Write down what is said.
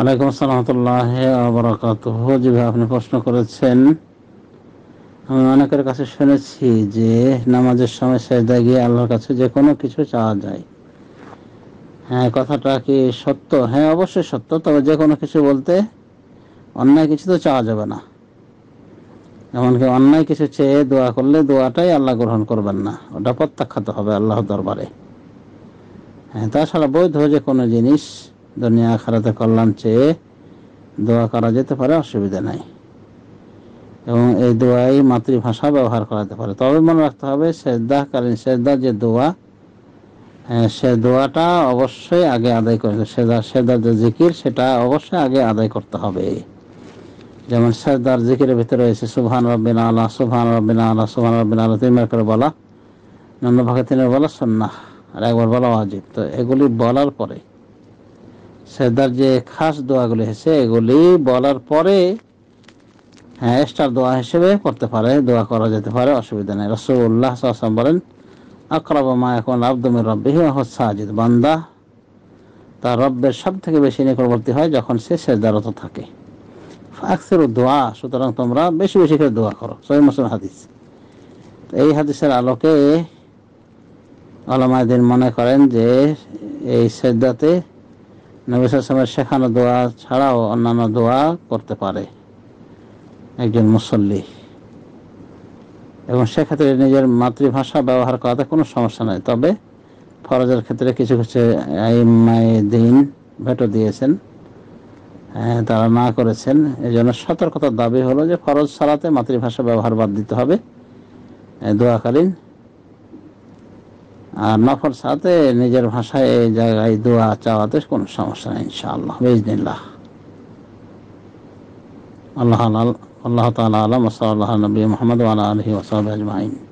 আলাইকুম সালামতুল্লাহ আবরাকাত যে আপনি প্রশ্ন করেছেন আমি অনেকের কাছে শুনেছি যে নামাজের সময় সেজদা গিয়ে আল্লাহর কাছে যে কোনো কিছু চাওয়া যায় হ্যাঁ কথাটা কি সত্য হ্যাঁ অবশ্যই সত্য তবে যে কোনো কিছু বলতে অন্যায় কিছু তো চাওয়া যাবে না এমনকি অন্যায় কিছু চেয়ে দোয়া করলে দোয়াটাই আল্লাহ গ্রহণ করবেন না ওটা প্রত্যাখ্যাত হবে আল্লাহ দরবারে হ্যাঁ তাছাড়া বৈধ যে কোনো জিনিস দুনিয়া খারাতে কল্যাণ চেয়ে দোয়া করা যেতে পারে অসুবিধা নাই এবং এই দোয়াই মাতৃভাষা ব্যবহার করা যেতে পারে তবে মনে রাখতে হবে কারণ সেজদা যে দোয়া হ্যাঁ, সে দোয়াটা অবশ্যই আগে আদায় করতে সেজা সেদার যে জিকির সেটা অবশ্যই আগে আদায় করতে হবে যেমন সেজদার জিকিরের ভিতরে রয়েছে সুভান রব্বিন আল্লাহ সুভান রব্বিন আল্লাহ সুভান রব্বিন আল্লাহ তিনবার করে বলা নন্দ ভাগে তিনবার বলা সন্না আর একবার বলা অজিত তো এগুলি বলার পরে সেদার যে খাস দোয়াগুলি হয়েছে এগুলি বলার পরে হ্যাঁ স্টার দোয়া হিসেবে করতে পারে দোয়া করা যেতে পারে অসুবিধা নেই রসুল্লাহ সাল্লাম বলেন আকরাব মা এখন আব্দমির রব্বিহি সাজিদ বান্দা তার রব্বের সব থেকে বেশি নিকটবর্তী হয় যখন সে সেজদারত থাকে আকসের দোয়া সুতরাং তোমরা বেশি বেশি করে দোয়া করো সহি মুসলিম হাদিস এই হাদিসের আলোকে আলমায়দিন মনে করেন যে এই সেদ্দাতে নবিসের শেখানো দোয়া ছাড়াও অন্যান্য দোয়া করতে পারে একজন মুসল্লি এবং সেক্ষেত্রে নিজের মাতৃভাষা ব্যবহার করাতে কোনো সমস্যা নাই তবে ফরজের ক্ষেত্রে কিছু কিছু দিন ভেটো দিয়েছেন হ্যাঁ, তারা না করেছেন এই জন্য সতর্কতার দাবি হলো যে ফরজ সালাতে মাতৃভাষা ব্যবহার বাদ দিতে হবে দোয়াকালীন আর নফর সাথে নিজের ভাষায় এই জায়গায় দোয়া চাওয়াতে কোনো সমস্যা নেই ইনশাআল্লাহ বেজদিল্লাহ আল্লাহ আল্লাহ তালা আলম সাল্লাহ নবী মোহাম্মদ আল্লাহ আলহি ওসাব আজমাইন